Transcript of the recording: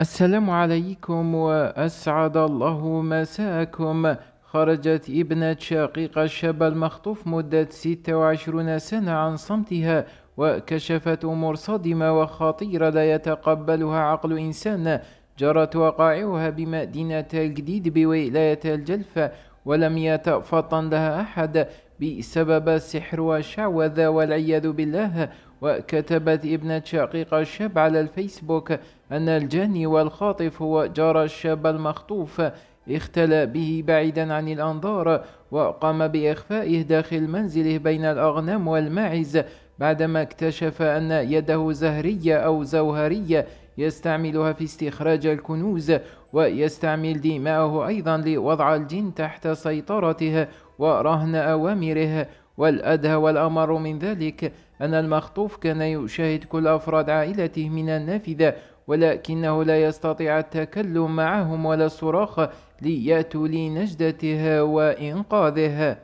السلام عليكم وأسعد الله مساءكم خرجت ابنة شقيق الشاب المخطوف مدة 26 سنة عن صمتها وكشفت أمور صادمة وخطيرة لا يتقبلها عقل إنسان جرت وقائعها بمدينة الجديد بولاية الجلفة ولم يتفطن لها أحد بسبب السحر والشعوذة والعياذ بالله وكتبت ابنة شقيق الشاب على الفيسبوك أن الجاني والخاطف هو جار الشاب المخطوف اختلى به بعيدا عن الأنظار وقام بإخفائه داخل منزله بين الأغنام والماعز بعدما اكتشف أن يده زهرية أو زوهرية يستعملها في استخراج الكنوز ويستعمل دماءه أيضا لوضع الجن تحت سيطرته ورهن أوامره والأدهى والأمر من ذلك أن المخطوف كان يشاهد كل أفراد عائلته من النافذة ولكنه لا يستطيع التكلم معهم ولا الصراخ ليأتوا لنجدته وإنقاذه